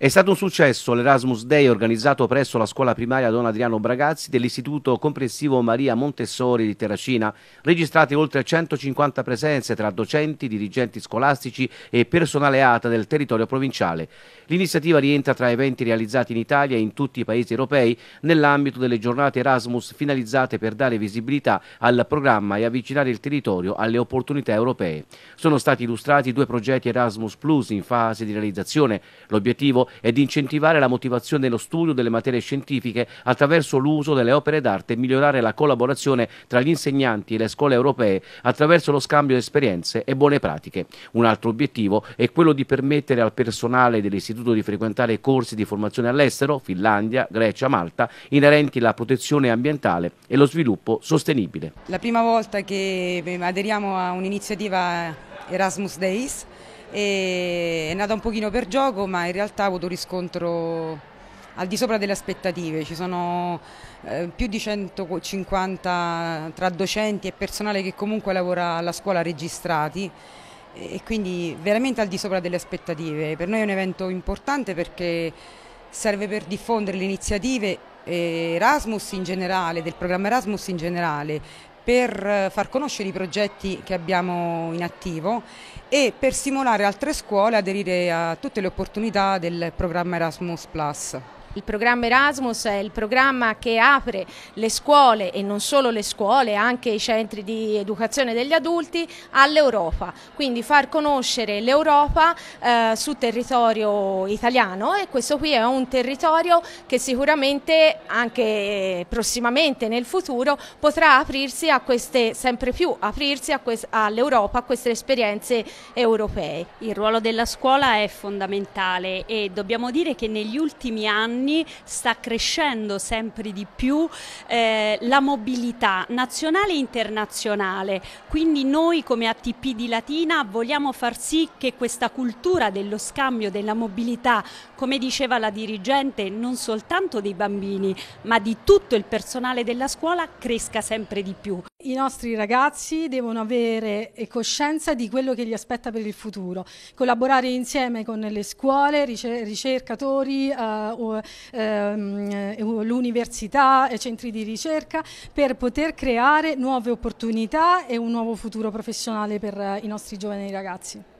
È stato un successo l'Erasmus Day organizzato presso la scuola primaria Don Adriano Bragazzi dell'Istituto Comprensivo Maria Montessori di Terracina, registrate oltre 150 presenze tra docenti, dirigenti scolastici e personale ATA del territorio provinciale. L'iniziativa rientra tra eventi realizzati in Italia e in tutti i paesi europei nell'ambito delle giornate Erasmus finalizzate per dare visibilità al programma e avvicinare il territorio alle opportunità europee. Sono stati illustrati due progetti Erasmus Plus in fase di realizzazione. L'obiettivo sviluppo di incentivare la motivazione dello studio delle materie scientifiche attraverso l'uso delle opere d'arte e migliorare la collaborazione tra gli insegnanti e le scuole europee attraverso lo scambio di esperienze e buone pratiche. Un altro obiettivo è quello di permettere al personale dell'istituto di frequentare corsi di formazione all'estero, Finlandia, Grecia, Malta, inerenti alla protezione ambientale e lo sviluppo sostenibile. La prima volta che aderiamo a un'iniziativa Erasmus Days è nata un pochino per gioco ma in realtà ha avuto riscontro al di sopra delle aspettative, ci sono eh, più di 150 tra docenti e personale che comunque lavora alla scuola registrati e quindi veramente al di sopra delle aspettative. Per noi è un evento importante perché serve per diffondere le iniziative eh, Erasmus in generale, del programma Erasmus in generale, per eh, far conoscere i progetti che abbiamo in attivo e per stimolare altre scuole ad aderire a tutte le opportunità del programma Erasmus il programma Erasmus è il programma che apre le scuole e non solo le scuole, anche i centri di educazione degli adulti all'Europa, quindi far conoscere l'Europa eh, su territorio italiano e questo qui è un territorio che sicuramente anche prossimamente nel futuro potrà aprirsi a queste, sempre più aprirsi all'Europa, a queste esperienze europee. Il ruolo della scuola è fondamentale e dobbiamo dire che negli ultimi anni anni sta crescendo sempre di più eh, la mobilità nazionale e internazionale, quindi noi come ATP di Latina vogliamo far sì che questa cultura dello scambio, della mobilità, come diceva la dirigente, non soltanto dei bambini ma di tutto il personale della scuola cresca sempre di più. I nostri ragazzi devono avere eh, coscienza di quello che gli aspetta per il futuro, collaborare insieme con le scuole, ricercatori, eh, ehm, eh, l'università, eh, centri di ricerca per poter creare nuove opportunità e un nuovo futuro professionale per eh, i nostri giovani ragazzi.